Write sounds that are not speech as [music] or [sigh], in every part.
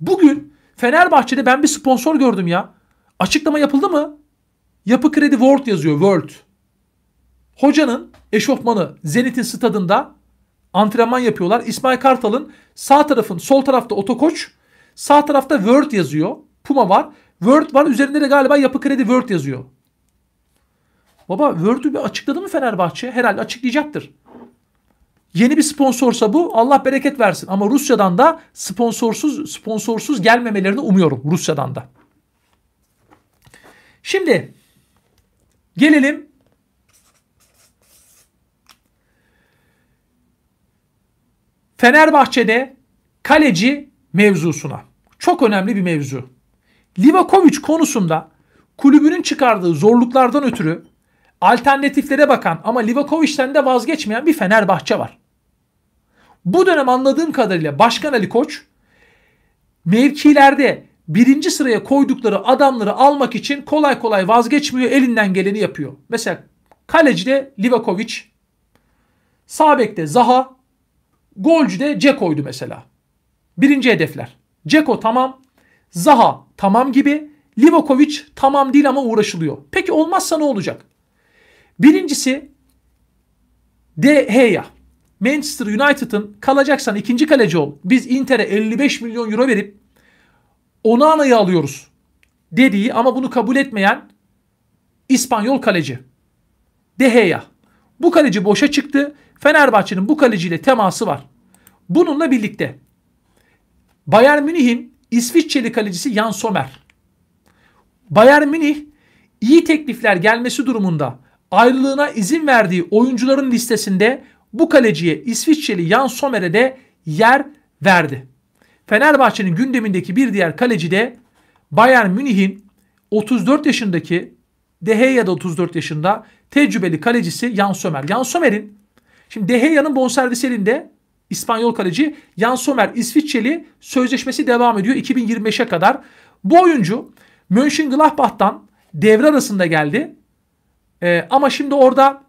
Bugün Fenerbahçe'de ben bir sponsor gördüm ya. Açıklama yapıldı mı? Yapı Kredi World yazıyor World. Hocanın eşofmanı Zenit'in stadında antrenman yapıyorlar. İsmail Kartal'ın sağ tarafın sol tarafta otokoç sağ tarafta World yazıyor. Puma var. World var. Üzerinde de galiba yapı kredi World yazıyor. Baba Word'ü bir açıkladı mı Fenerbahçe? Herhalde açıklayacaktır. Yeni bir sponsorsa bu Allah bereket versin. Ama Rusya'dan da sponsorsuz sponsorsuz gelmemelerini umuyorum Rusya'dan da. Şimdi gelelim Fenerbahçe'de kaleci mevzusuna. Çok önemli bir mevzu. Livakovic konusunda kulübünün çıkardığı zorluklardan ötürü alternatiflere bakan ama Livakovic'ten de vazgeçmeyen bir Fenerbahçe var. Bu dönem anladığım kadarıyla Başkan Ali Koç mevkilerde birinci sıraya koydukları adamları almak için kolay kolay vazgeçmiyor. Elinden geleni yapıyor. Mesela kalecide Livakovic, sağ Zaha, golcüde Ceko'ydu mesela. Birinci hedefler. Ceko tamam, Zaha tamam gibi, Livakovic tamam değil ama uğraşılıyor. Peki olmazsa ne olacak? Birincisi De Manchester United'ın kalacaksan ikinci kaleci ol. Biz Inter'e 55 milyon euro verip Onana'yı alıyoruz dediği ama bunu kabul etmeyen İspanyol kaleci. Deheya. Bu kaleci boşa çıktı. Fenerbahçe'nin bu kaleciyle teması var. Bununla birlikte Bayern Münih'in İsviçreli kalecisi Jan Sommer. Bayern Münih iyi teklifler gelmesi durumunda ayrılığına izin verdiği oyuncuların listesinde bu kaleciye İsviçreli Jan Sommer'e de yer verdi. Fenerbahçe'nin gündemindeki bir diğer kaleci de Bayern Münih'in 34 yaşındaki Dehe ya da 34 yaşında tecrübeli kalecisi Jan Sommer. Jan Sommer'in şimdi Deheya'nın bonservis elinde İspanyol kaleci Jan Sommer İsviçreli sözleşmesi devam ediyor 2025'e kadar. Bu oyuncu Mönchengladbach'tan devre arasında geldi. Ee, ama şimdi orada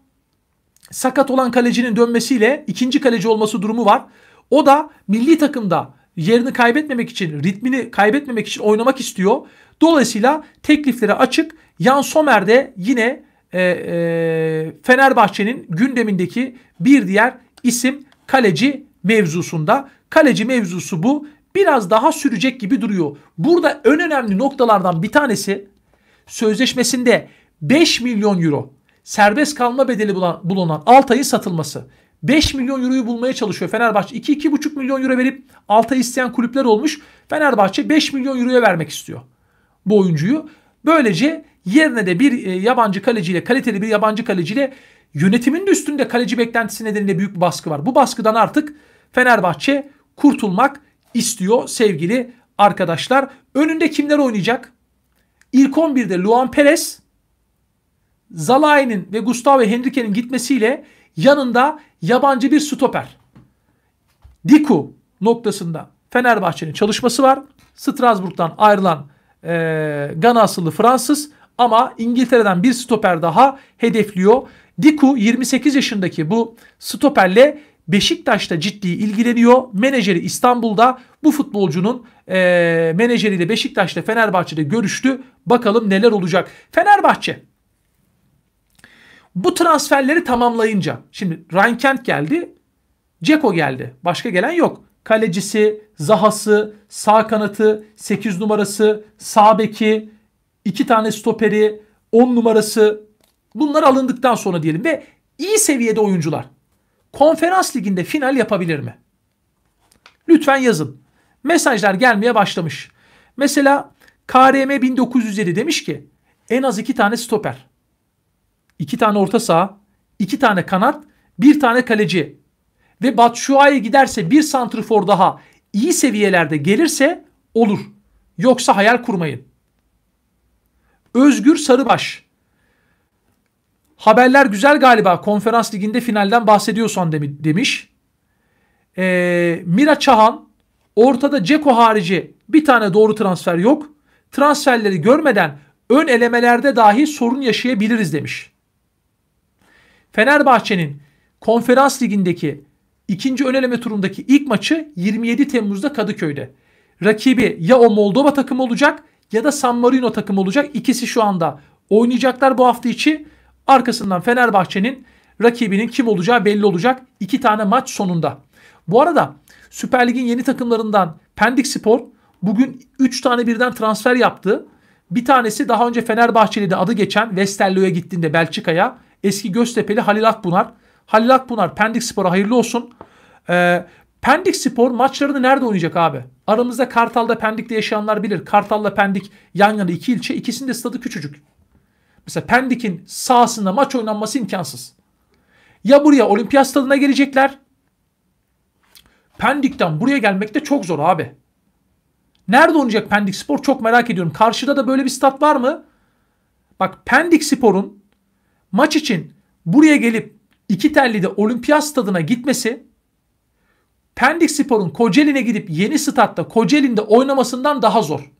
sakat olan kalecinin dönmesiyle ikinci kaleci olması durumu var. O da milli takımda yerini kaybetmemek için, ritmini kaybetmemek için oynamak istiyor. Dolayısıyla tekliflere açık. Yan Somer de yine e, e, Fenerbahçe'nin gündemindeki bir diğer isim kaleci mevzusunda. Kaleci mevzusu bu. Biraz daha sürecek gibi duruyor. Burada en önemli noktalardan bir tanesi sözleşmesinde 5 milyon euro serbest kalma bedeli bulan, bulunan Altay'ın satılması. 5 milyon euroyu bulmaya çalışıyor Fenerbahçe. 2-2,5 milyon euro verip Altay isteyen kulüpler olmuş. Fenerbahçe 5 milyon euroya vermek istiyor bu oyuncuyu. Böylece yerine de bir e, yabancı kaleciyle, kaliteli bir yabancı kaleciyle yönetimin de üstünde kaleci beklentisi nedeniyle büyük bir baskı var. Bu baskıdan artık Fenerbahçe kurtulmak istiyor sevgili arkadaşlar. Önünde kimler oynayacak? İlk 11'de Luan Perez, Zalai'nin ve Gustavo Henrique'nin gitmesiyle yanında yabancı bir stoper. Diku noktasında Fenerbahçe'nin çalışması var. Strasbourg'dan ayrılan e, Gana asıllı Fransız ama İngiltere'den bir stoper daha hedefliyor. Diku 28 yaşındaki bu stoperle Beşiktaş'ta ciddi ilgileniyor. Menajeri İstanbul'da bu futbolcunun e, menajeriyle Beşiktaş'ta Fenerbahçe'de görüştü. Bakalım neler olacak. Fenerbahçe bu transferleri tamamlayınca şimdi Ryan Kent geldi. Ceko geldi. Başka gelen yok. Kalecisi, Zahası, sağ kanatı, 8 numarası, sağ beki, 2 tane stoperi, 10 numarası bunlar alındıktan sonra diyelim ve iyi seviyede oyuncular konferans liginde final yapabilir mi? Lütfen yazın. Mesajlar gelmeye başlamış. Mesela KRM 1907 demiş ki en az iki tane stoper iki tane orta saha, iki tane kanat, bir tane kaleci ve Batshuayi giderse bir santrifor daha iyi seviyelerde gelirse olur. Yoksa hayal kurmayın. Özgür Sarıbaş. Haberler güzel galiba. Konferans liginde finalden bahsediyorsun demiş. Ee, Mira Çahan. Ortada Ceko harici bir tane doğru transfer yok. Transferleri görmeden ön elemelerde dahi sorun yaşayabiliriz demiş. Fenerbahçe'nin Konferans Ligi'ndeki ikinci öneleme turundaki ilk maçı 27 Temmuz'da Kadıköy'de. Rakibi ya o Moldova takımı olacak ya da San Marino takımı olacak. İkisi şu anda oynayacaklar bu hafta içi. Arkasından Fenerbahçe'nin rakibinin kim olacağı belli olacak. İki tane maç sonunda. Bu arada Süper Lig'in yeni takımlarından Pendik Spor bugün 3 tane birden transfer yaptı. Bir tanesi daha önce Fenerbahçeli'de adı geçen Westerlo'ya gittiğinde Belçika'ya Eski Göztepe'li Halil Akbunar. Halil Akbunar Pendik Spor'a hayırlı olsun. Ee, Pendik Spor maçlarını nerede oynayacak abi? Aramızda Kartal'da Pendik'te yaşayanlar bilir. Kartal'la Pendik yan yana iki ilçe. ikisinde de stadı küçücük. Mesela Pendik'in sahasında maç oynanması imkansız. Ya buraya olimpiyat stadına gelecekler. Pendik'ten buraya gelmek de çok zor abi. Nerede oynayacak Pendik Spor çok merak ediyorum. Karşıda da böyle bir stat var mı? Bak Pendik Spor'un maç için buraya gelip iki telli de olimpiyat stadına gitmesi Pendik Spor'un Kocaeli'ne gidip yeni statta Kocaeli'nde oynamasından daha zor.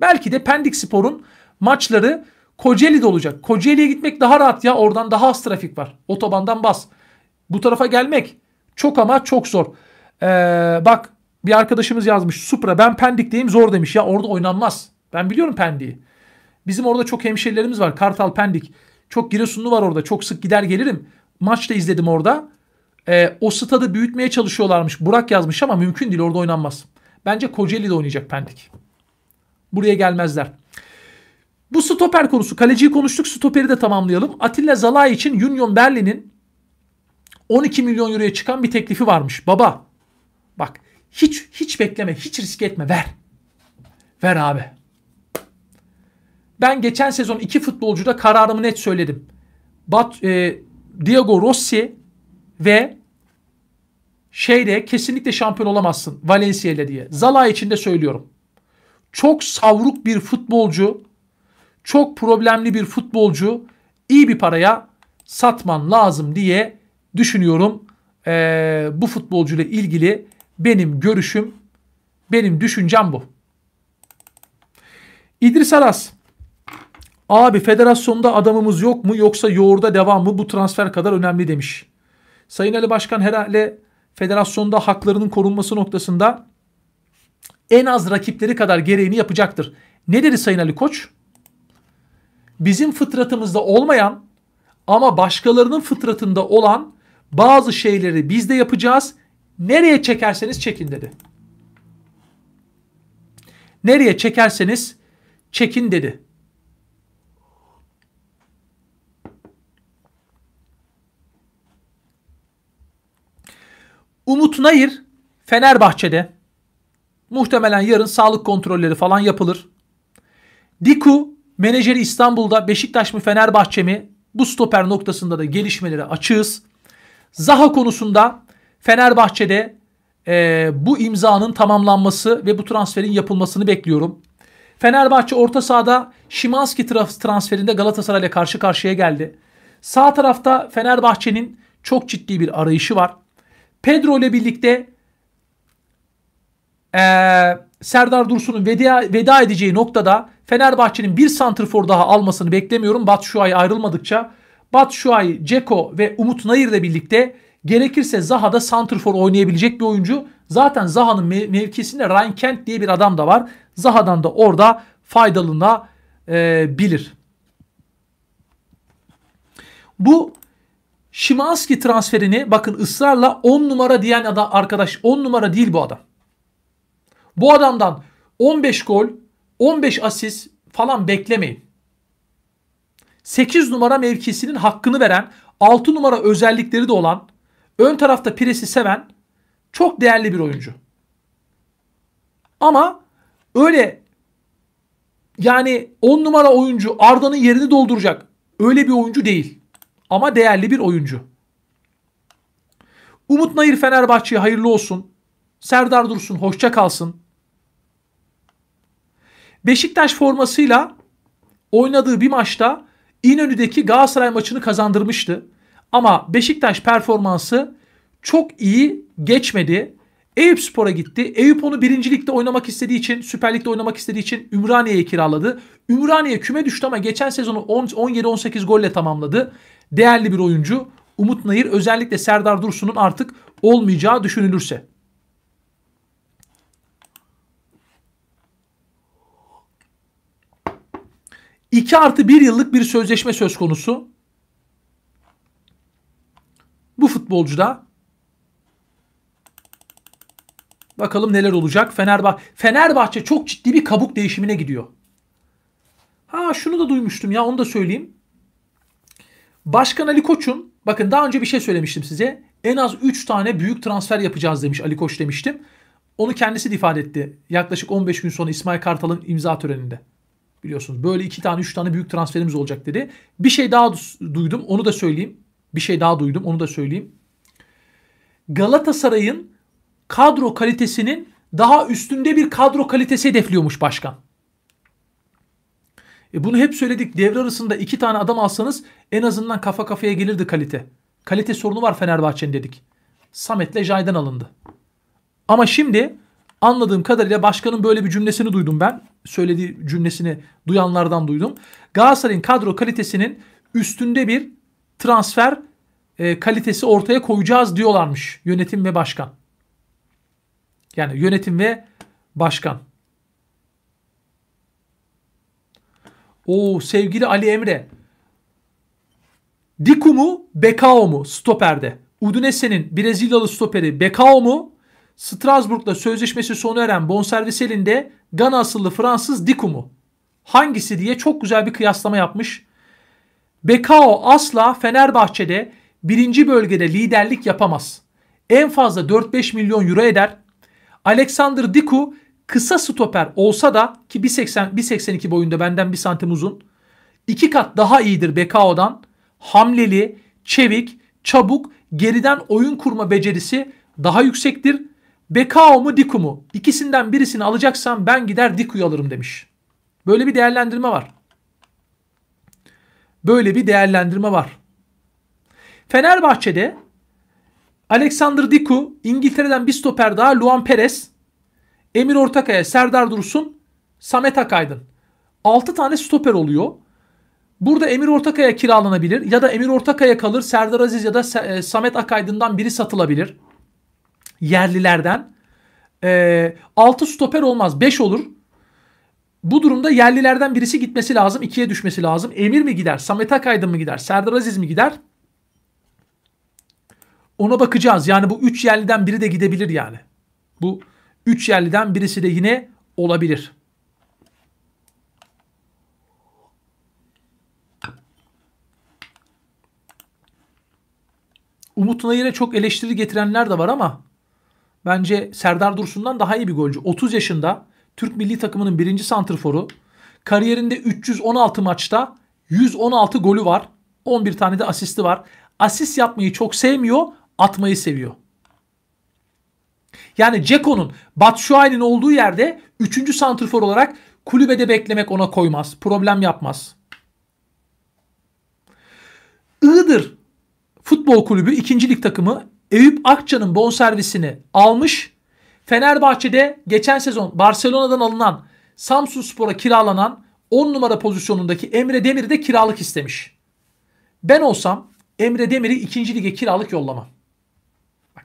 Belki de Pendik Spor'un maçları Kocaeli'de olacak. Kocaeli'ye gitmek daha rahat ya oradan daha az trafik var. Otobandan bas. Bu tarafa gelmek çok ama çok zor. Ee, bak bir arkadaşımız yazmış Supra ben Pendik'teyim zor demiş ya orada oynanmaz. Ben biliyorum Pendik'i. Bizim orada çok hemşerilerimiz var Kartal Pendik. Çok Giresunlu var orada. Çok sık gider gelirim. Maç da izledim orada. E, o stadı büyütmeye çalışıyorlarmış. Burak yazmış ama mümkün değil orada oynanmaz. Bence Kocaeli'de oynayacak Pendik. Buraya gelmezler. Bu stoper konusu. Kaleciyi konuştuk. Stoperi de tamamlayalım. Atilla Zalay için Union Berlin'in 12 milyon euroya çıkan bir teklifi varmış. Baba bak hiç hiç bekleme, hiç risk etme. Ver. Ver abi. Ben geçen sezon iki futbolcuda kararımı net söyledim. Bat, e, Diego Rossi ve şeyde kesinlikle şampiyon olamazsın Valencia ile diye. Zala için de söylüyorum. Çok savruk bir futbolcu, çok problemli bir futbolcu iyi bir paraya satman lazım diye düşünüyorum. Ee, bu futbolcuyla ilgili benim görüşüm, benim düşüncem bu. İdris Aras. Abi federasyonda adamımız yok mu yoksa yoğurda devam mı bu transfer kadar önemli demiş. Sayın Ali Başkan herhalde federasyonda haklarının korunması noktasında en az rakipleri kadar gereğini yapacaktır. Ne dedi Sayın Ali Koç? Bizim fıtratımızda olmayan ama başkalarının fıtratında olan bazı şeyleri biz de yapacağız. Nereye çekerseniz çekin dedi. Nereye çekerseniz çekin dedi. Umut Nayır Fenerbahçe'de. Muhtemelen yarın sağlık kontrolleri falan yapılır. Diku menajeri İstanbul'da Beşiktaş mı Fenerbahçe mi bu stoper noktasında da gelişmelere açığız. Zaha konusunda Fenerbahçe'de e, bu imzanın tamamlanması ve bu transferin yapılmasını bekliyorum. Fenerbahçe orta sahada Şimanski transferinde Galatasaray ile karşı karşıya geldi. Sağ tarafta Fenerbahçe'nin çok ciddi bir arayışı var. Pedro ile birlikte e, Serdar Dursun'un veda, veda edeceği noktada Fenerbahçe'nin bir santrfor daha almasını beklemiyorum. Batu Şuay ayrılmadıkça Batu Şuay, Ceko ve Umut Nayır ile birlikte gerekirse Zaha'da santrfor oynayabilecek bir oyuncu. Zaten Zaha'nın mevkisinde Ryan Kent diye bir adam da var. Zaha'dan da orada faydalına e, bilir. Bu Şimanski transferini bakın ısrarla 10 numara diyen adam arkadaş 10 numara değil bu adam. Bu adamdan 15 gol, 15 asist falan beklemeyin. 8 numara mevkisinin hakkını veren, 6 numara özellikleri de olan, ön tarafta presi seven çok değerli bir oyuncu. Ama öyle yani 10 numara oyuncu Arda'nın yerini dolduracak öyle bir oyuncu değil ama değerli bir oyuncu. Umut Nayır Fenerbahçe'ye hayırlı olsun. Serdar Dursun hoşça kalsın. Beşiktaş formasıyla oynadığı bir maçta İnönü'deki Galatasaray maçını kazandırmıştı. Ama Beşiktaş performansı çok iyi geçmedi. Eyüp Spor'a gitti. Eyüp onu birincilikte oynamak istediği için, Süper Lig'de oynamak istediği için Ümraniye'ye kiraladı. Ümraniye küme düştü ama geçen sezonu 17-18 golle tamamladı. Değerli bir oyuncu. Umut Nayır özellikle Serdar Dursun'un artık olmayacağı düşünülürse. İki artı bir yıllık bir sözleşme söz konusu. Bu futbolcuda Bakalım neler olacak. Fenerbahçe Fenerbahçe çok ciddi bir kabuk değişimine gidiyor. Ha şunu da duymuştum ya onu da söyleyeyim. Başkan Ali Koç'un bakın daha önce bir şey söylemiştim size. En az 3 tane büyük transfer yapacağız demiş Ali Koç demiştim. Onu kendisi de ifade etti. Yaklaşık 15 gün sonra İsmail Kartal'ın imza töreninde. Biliyorsunuz böyle 2 tane 3 tane büyük transferimiz olacak dedi. Bir şey daha duydum onu da söyleyeyim. Bir şey daha duydum onu da söyleyeyim. Galatasaray'ın kadro kalitesinin daha üstünde bir kadro kalitesi hedefliyormuş başkan. E bunu hep söyledik. Devre arasında iki tane adam alsanız en azından kafa kafaya gelirdi kalite. Kalite sorunu var Fenerbahçe'nin dedik. Samet'le Jay'den alındı. Ama şimdi anladığım kadarıyla başkanın böyle bir cümlesini duydum ben. Söylediği cümlesini duyanlardan duydum. Galatasaray'ın kadro kalitesinin üstünde bir transfer e, kalitesi ortaya koyacağız diyorlarmış yönetim ve başkan. Yani yönetim ve başkan. O sevgili Ali Emre. Diku mu Bekao mu stoperde? Udinese'nin Brezilyalı stoperi Bekao mu? Strasbourg'la sözleşmesi sona eren bonservis elinde Gana asıllı Fransız Diku mu? Hangisi diye çok güzel bir kıyaslama yapmış. Bekao asla Fenerbahçe'de birinci bölgede liderlik yapamaz. En fazla 4-5 milyon euro eder. Alexander Diku kısa stoper olsa da ki 1.82 boyunda benden bir santim uzun. iki kat daha iyidir Bekao'dan. Hamleli, çevik, çabuk, geriden oyun kurma becerisi daha yüksektir. Bekao mu Diku mu? İkisinden birisini alacaksam ben gider Diku'yu alırım demiş. Böyle bir değerlendirme var. Böyle bir değerlendirme var. Fenerbahçe'de Alexander Diku, İngiltere'den bir stoper daha Luan Perez, Emir Ortakaya, Serdar Dursun, Samet Akaydın. 6 tane stoper oluyor. Burada Emir Ortakaya kiralanabilir ya da Emir Ortakaya kalır Serdar Aziz ya da e, Samet Akaydın'dan biri satılabilir. Yerlilerden. E, 6 stoper olmaz 5 olur. Bu durumda yerlilerden birisi gitmesi lazım. ikiye düşmesi lazım. Emir mi gider? Samet Akaydın mı gider? Serdar Aziz mi gider? Ona bakacağız. Yani bu üç yerliden biri de gidebilir yani. Bu üç yerliden birisi de yine olabilir. Umut Nayır'a çok eleştiri getirenler de var ama bence Serdar Dursun'dan daha iyi bir golcü. 30 yaşında Türk milli takımının birinci santrforu. Kariyerinde 316 maçta 116 golü var. 11 tane de asisti var. Asist yapmayı çok sevmiyor atmayı seviyor. Yani Ceko'nun Batshuayi'nin olduğu yerde 3. santrfor olarak kulübede beklemek ona koymaz. Problem yapmaz. Iğdır Futbol Kulübü 2. Lig takımı Eyüp Akça'nın bonservisini almış. Fenerbahçe'de geçen sezon Barcelona'dan alınan Samsun Spor'a kiralanan 10 numara pozisyonundaki Emre Demir'i de kiralık istemiş. Ben olsam Emre Demir'i ikinci lige kiralık yollamam.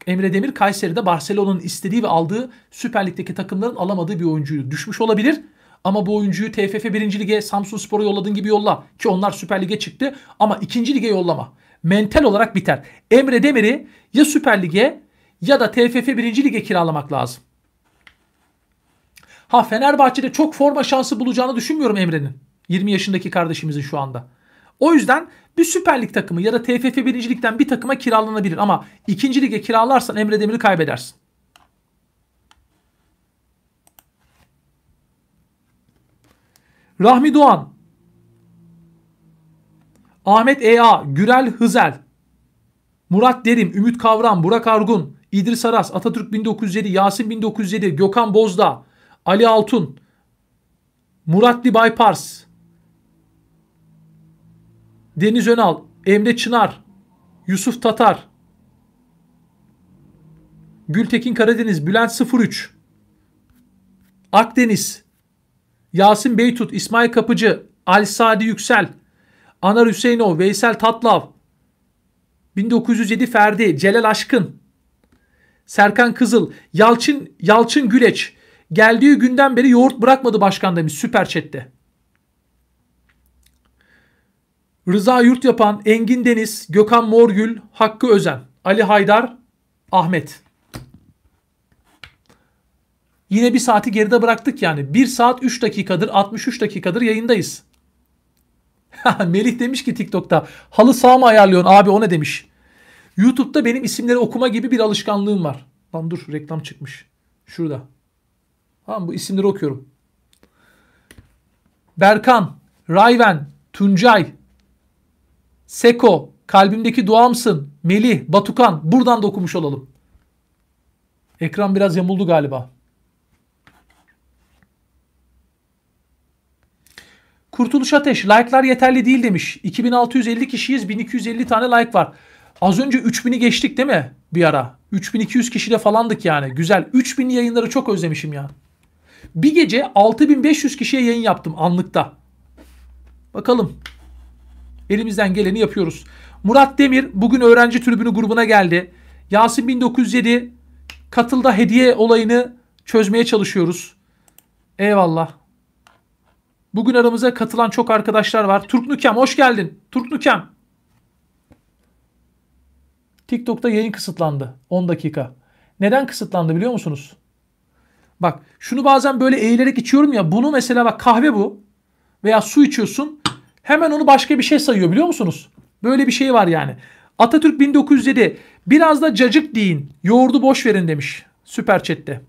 Emre Demir Kayseri'de Barcelona'nın istediği ve aldığı Süper Lig'deki takımların alamadığı bir oyuncuyu düşmüş olabilir. Ama bu oyuncuyu TFF 1. Lig'e Samsun Spor'a yolladığın gibi yolla. Ki onlar Süper Lig'e çıktı ama 2. Lig'e yollama. Mental olarak biter. Emre Demir'i ya Süper Lig'e ya da TFF 1. Lig'e kiralamak lazım. Ha Fenerbahçe'de çok forma şansı bulacağını düşünmüyorum Emre'nin. 20 yaşındaki kardeşimizin şu anda. O yüzden bir Süper Lig takımı ya da TFF birincilikten bir takıma kiralanabilir. Ama ikinci lige kiralarsan Emre Demir'i kaybedersin. Rahmi Doğan. Ahmet E.A. Gürel Hızel. Murat Derim, Ümit Kavran, Burak Argun, İdris Aras, Atatürk 1907, Yasin 1907, Gökhan Bozda, Ali Altun, Muratli Baypars, Deniz Önal, Emre Çınar, Yusuf Tatar, Gültekin Karadeniz, Bülent 03, Akdeniz, Yasin Beytut, İsmail Kapıcı, Ali Sadi Yüksel, Anar Hüseyinov, Veysel Tatlav, 1907 Ferdi, Celal Aşkın, Serkan Kızıl, Yalçın Yalçın Güleç. Geldiği günden beri yoğurt bırakmadı başkan demiş Süper Chat'te. Rıza yurt yapan Engin Deniz, Gökhan Morgül, Hakkı Özen, Ali Haydar, Ahmet. Yine bir saati geride bıraktık yani. 1 saat 3 dakikadır 63 dakikadır yayındayız. [laughs] Melih demiş ki TikTok'ta halı sağ mı ayarlıyorsun abi o ne demiş. YouTube'da benim isimleri okuma gibi bir alışkanlığım var. Lan dur reklam çıkmış. Şurada. Tamam bu isimleri okuyorum. Berkan, Rayven, Tuncay, Seko, kalbimdeki duamsın, Melih, Batukan buradan da okumuş olalım. Ekran biraz yamuldu galiba. Kurtuluş Ateş like'lar yeterli değil demiş. 2650 kişiyiz 1250 tane like var. Az önce 3000'i geçtik değil mi bir ara? 3200 kişide falandık yani. Güzel. 3000 yayınları çok özlemişim ya. Bir gece 6500 kişiye yayın yaptım anlıkta. Bakalım Elimizden geleni yapıyoruz. Murat Demir bugün öğrenci tribünü grubuna geldi. Yasin 1907 katılda hediye olayını çözmeye çalışıyoruz. Eyvallah. Bugün aramıza katılan çok arkadaşlar var. Türk Nükem hoş geldin. Türk Nükem. TikTok'ta yayın kısıtlandı. 10 dakika. Neden kısıtlandı biliyor musunuz? Bak şunu bazen böyle eğilerek içiyorum ya. Bunu mesela bak kahve bu. Veya su içiyorsun. Hemen onu başka bir şey sayıyor biliyor musunuz? Böyle bir şey var yani. Atatürk 1907 biraz da cacık deyin. Yoğurdu boş verin demiş süper chatte.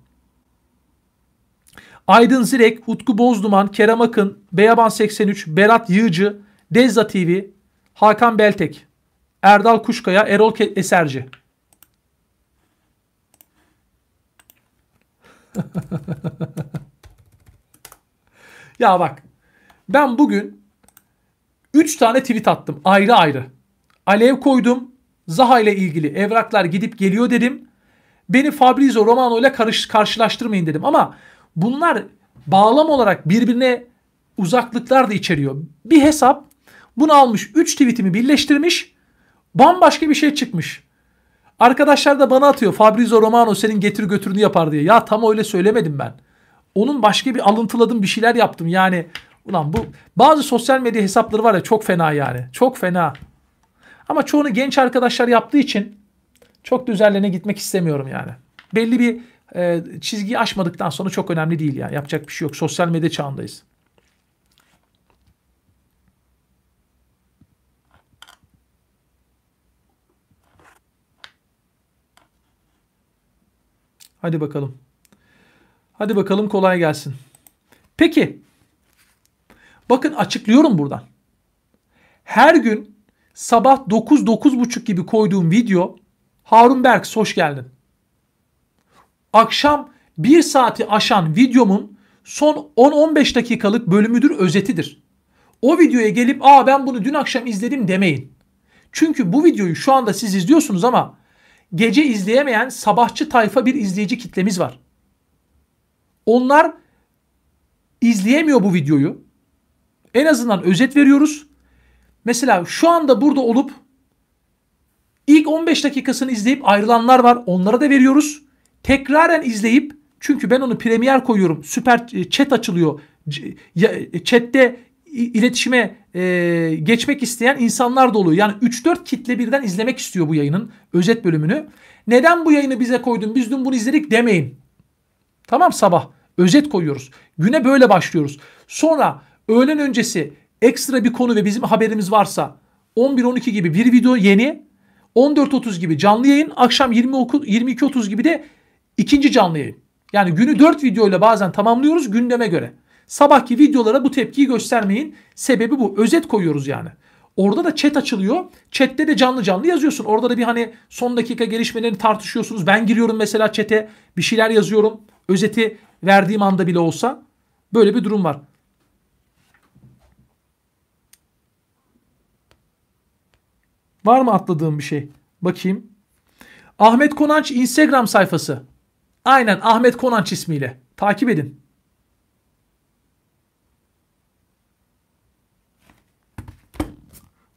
Aydın Zirek, Utku Bozduman, Kerem Akın, Beyaban 83, Berat Yığcı, Dezza TV, Hakan Beltek, Erdal Kuşkaya, Erol Eserci. [laughs] ya bak ben bugün 3 tane tweet attım ayrı ayrı. Alev koydum. Zaha ile ilgili evraklar gidip geliyor dedim. Beni Fabrizio Romano ile karış, karşılaştırmayın dedim. Ama bunlar bağlam olarak birbirine uzaklıklar da içeriyor. Bir hesap bunu almış 3 tweetimi birleştirmiş bambaşka bir şey çıkmış. Arkadaşlar da bana atıyor Fabrizio Romano senin getir götürünü yapar diye. Ya tam öyle söylemedim ben. Onun başka bir alıntıladım bir şeyler yaptım yani Ulan bu bazı sosyal medya hesapları var ya çok fena yani. Çok fena. Ama çoğunu genç arkadaşlar yaptığı için çok düzenlerine gitmek istemiyorum yani. Belli bir e, çizgiyi aşmadıktan sonra çok önemli değil yani. Yapacak bir şey yok. Sosyal medya çağındayız. Hadi bakalım. Hadi bakalım kolay gelsin. Peki Bakın açıklıyorum buradan. Her gün sabah 9-9.30 gibi koyduğum video Harun Berk hoş geldin. Akşam 1 saati aşan videomun son 10-15 dakikalık bölümüdür özetidir. O videoya gelip aa ben bunu dün akşam izledim demeyin. Çünkü bu videoyu şu anda siz izliyorsunuz ama gece izleyemeyen sabahçı tayfa bir izleyici kitlemiz var. Onlar izleyemiyor bu videoyu en azından özet veriyoruz. Mesela şu anda burada olup ilk 15 dakikasını izleyip ayrılanlar var. Onlara da veriyoruz. Tekraren izleyip çünkü ben onu premier koyuyorum. Süper e, chat açılıyor. E, chat'te iletişime e, geçmek isteyen insanlar dolu. Yani 3-4 kitle birden izlemek istiyor bu yayının özet bölümünü. Neden bu yayını bize koydun? Biz dün bunu izledik demeyin. Tamam sabah özet koyuyoruz. Güne böyle başlıyoruz. Sonra Öğlen öncesi ekstra bir konu ve bizim haberimiz varsa 11-12 gibi bir video yeni 14-30 gibi canlı yayın akşam 20-22-30 gibi de ikinci canlı yayın. Yani günü 4 videoyla bazen tamamlıyoruz gündeme göre. Sabahki videolara bu tepkiyi göstermeyin. Sebebi bu. Özet koyuyoruz yani. Orada da chat açılıyor. Chat'te de canlı canlı yazıyorsun. Orada da bir hani son dakika gelişmelerini tartışıyorsunuz. Ben giriyorum mesela chat'e bir şeyler yazıyorum. Özeti verdiğim anda bile olsa. Böyle bir durum var. Var mı atladığım bir şey? Bakayım. Ahmet Konanç Instagram sayfası. Aynen Ahmet Konanç ismiyle. Takip edin.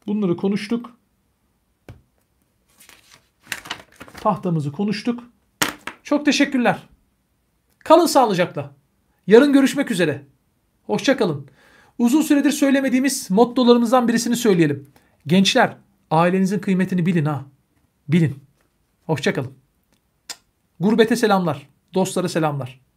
Bunları konuştuk. Tahtamızı konuştuk. Çok teşekkürler. Kalın sağlıcakla. Yarın görüşmek üzere. Hoşçakalın. Uzun süredir söylemediğimiz mottolarımızdan birisini söyleyelim. Gençler Ailenizin kıymetini bilin ha. Bilin. Hoşçakalın. Gurbete selamlar. Dostlara selamlar.